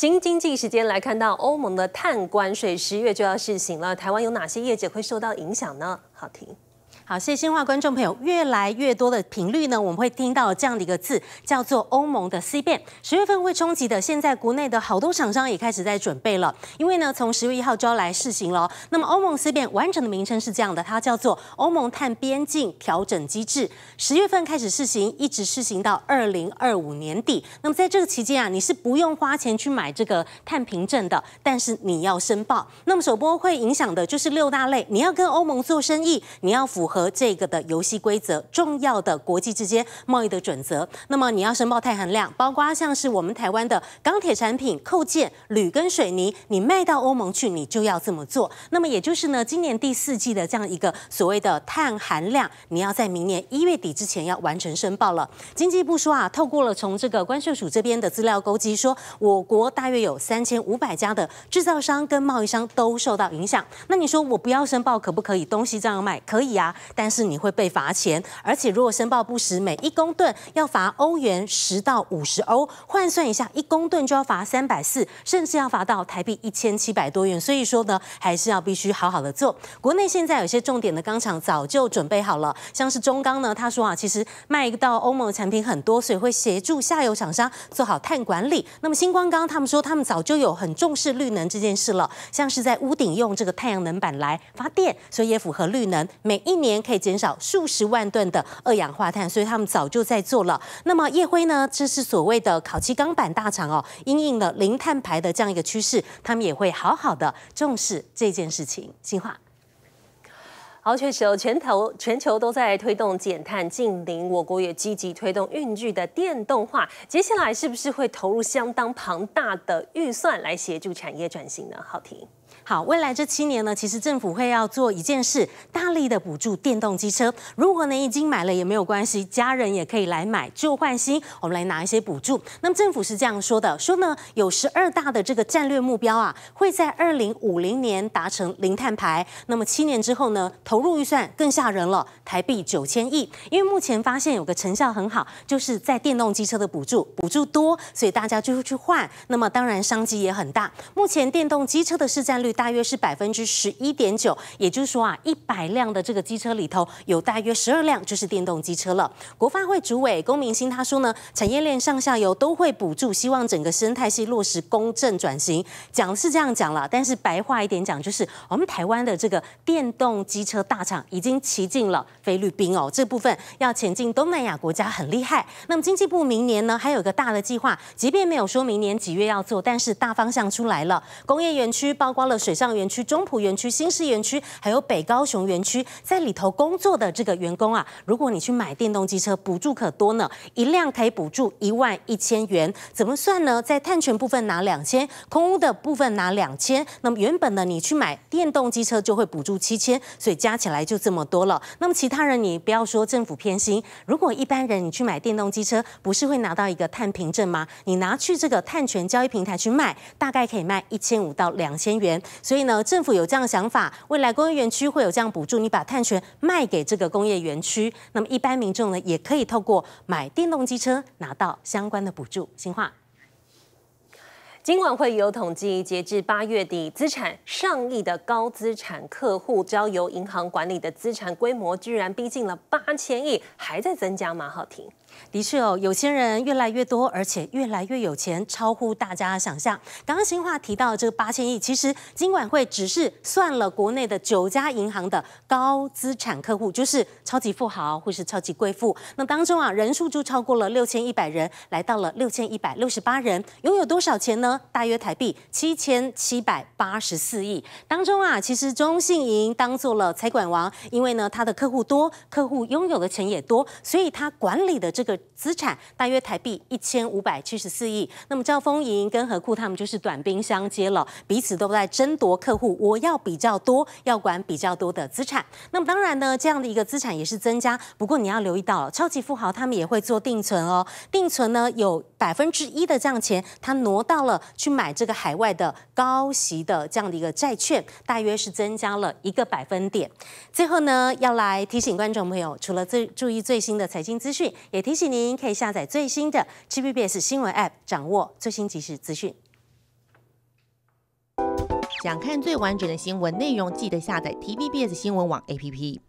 新经济时间来看到，欧盟的碳关税十月就要试行了。台湾有哪些业者会受到影响呢？好，听。好，谢谢新化观众朋友。越来越多的频率呢，我们会听到这样的一个字，叫做欧盟的 C 变。十月份会冲击的，现在国内的好多厂商也开始在准备了。因为呢，从十月一号就要来试行了。那么欧盟 C 变完整的名称是这样的，它叫做欧盟碳边境调整机制。十月份开始试行，一直试行到二零二五年底。那么在这个期间啊，你是不用花钱去买这个碳凭证的，但是你要申报。那么首波会影响的就是六大类，你要跟欧盟做生意，你要符合。和这个的游戏规则，重要的国际之间贸易的准则。那么你要申报碳含量，包括像是我们台湾的钢铁产品、扣件、铝跟水泥，你卖到欧盟去，你就要这么做。那么也就是呢，今年第四季的这样一个所谓的碳含量，你要在明年一月底之前要完成申报了。经济部说啊，透过了从这个关税署这边的资料勾稽，说我国大约有三千五百家的制造商跟贸易商都受到影响。那你说我不要申报可不可以？东西这样卖可以啊？但是你会被罚钱，而且如果申报不实，每一公吨要罚欧元十到五十欧，换算一下，一公吨就要罚三百四，甚至要罚到台币一千七百多元。所以说呢，还是要必须好好的做。国内现在有些重点的钢厂早就准备好了，像是中钢呢，他说啊，其实卖到欧盟的产品很多，所以会协助下游厂商做好碳管理。那么星光钢他们说，他们早就有很重视绿能这件事了，像是在屋顶用这个太阳能板来发电，所以也符合绿能，每一年。年可以减少数十万吨的二氧化碳，所以他们早就在做了。那么叶辉呢？这是所谓的烤漆钢板大厂哦，应应了零碳牌的这样一个趋势，他们也会好好的重视这件事情。新化。好，确实哦，全球全球都在推动减碳近零，我国也积极推动运具的电动化，接下来是不是会投入相当庞大的预算来协助产业转型呢？好庭。好，未来这七年呢，其实政府会要做一件事，大力的补助电动机车。如果你已经买了也没有关系，家人也可以来买旧换新，我们来拿一些补助。那么政府是这样说的，说呢有十二大的这个战略目标啊，会在二零五零年达成零碳排。那么七年之后呢，投入预算更吓人了，台币九千亿。因为目前发现有个成效很好，就是在电动机车的补助，补助多，所以大家就会去换。那么当然商机也很大。目前电动机车的市占率。大约是百分之十一点九，也就是说啊，一百辆的这个机车里头，有大约十二辆就是电动机车了。国发会主委龚明鑫他说呢，产业链上下游都会补助，希望整个生态系落实公正转型。讲是这样讲了，但是白话一点讲，就是我们台湾的这个电动机车大厂已经骑进了菲律宾哦，这部分要前进东南亚国家很厉害。那么经济部明年呢，还有个大的计划，即便没有说明年几月要做，但是大方向出来了。工业园区包括了水。水上园区、中埔园区、新市园区，还有北高雄园区，在里头工作的这个员工啊，如果你去买电动机车，补助可多呢，一辆可以补助一万一千元。怎么算呢？在碳权部分拿两千，空屋的部分拿两千，那么原本呢，你去买电动机车就会补助七千，所以加起来就这么多了。那么其他人你不要说政府偏心，如果一般人你去买电动机车，不是会拿到一个碳凭证吗？你拿去这个碳权交易平台去卖，大概可以卖一千五到两千元。所以呢，政府有这样想法，未来工业园区会有这样补助，你把碳权卖给这个工业园区，那么一般民众呢，也可以透过买电动机车拿到相关的补助。新化。今晚会有统计，截至八月底，资产上亿的高资产客户交由银行管理的资产规模，居然逼近了八千亿，还在增加。吗？浩庭。的确哦，有钱人越来越多，而且越来越有钱，超乎大家的想象。刚刚新话提到这八千亿，其实金管会只是算了国内的九家银行的高资产客户，就是超级富豪或是超级贵妇。那当中啊，人数就超过了六千一百人，来到了六千一百六十八人，拥有多少钱呢？大约台币七千七百八十四亿。当中啊，其实中信银当做了财管王，因为呢，他的客户多，客户拥有的钱也多，所以他管理的这这个资产大约台币一千五百七十四亿，那么兆丰银跟和库他们就是短兵相接了，彼此都在争夺客户，我要比较多，要管比较多的资产。那么当然呢，这样的一个资产也是增加，不过你要留意到，超级富豪他们也会做定存哦。定存呢，有百分之一的这样钱，他挪到了去买这个海外的高息的这样的一个债券，大约是增加了一个百分点。最后呢，要来提醒观众朋友，除了最注意最新的财经资讯，也。提醒您，可以下载最新的 TVBS 新闻 App，掌握最新即时资讯。想看最完整的新闻内容，记得下载 TVBS 新闻网 APP。